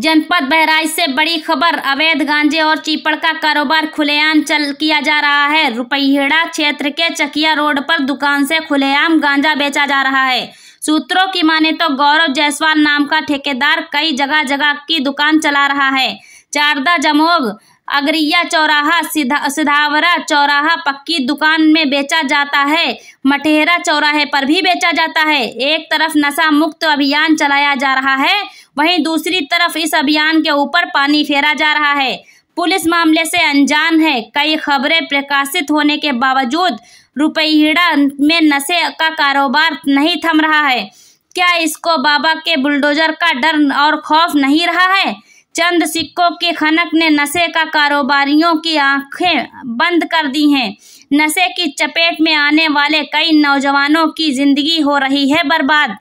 जनपद बहराइच से बड़ी खबर अवैध गांजे और चीपड़ का कारोबार खुलेआम चल किया जा रहा है रुपयेड़ा क्षेत्र के चकिया रोड पर दुकान से खुलेआम गांजा बेचा जा रहा है सूत्रों की माने तो गौरव जायसवाल नाम का ठेकेदार कई जगह जगह की दुकान चला रहा है चारदा जमोग अगरिया चौराहा सिधा सिधावरा चौराहा पक्की दुकान में बेचा जाता है मठेरा चौराहे पर भी बेचा जाता है एक तरफ नशा मुक्त अभियान चलाया जा रहा है वहीं दूसरी तरफ इस अभियान के ऊपर पानी फेरा जा रहा है पुलिस मामले से अनजान है कई खबरें प्रकाशित होने के बावजूद रुपईड़ा में नशे का कारोबार नहीं थम रहा है क्या इसको बाबा के बुलडोजर का डर और खौफ नहीं रहा है चंद सिक्कों की खनक ने नशे का कारोबारियों की आंखें बंद कर दी हैं नशे की चपेट में आने वाले कई नौजवानों की जिंदगी हो रही है बर्बाद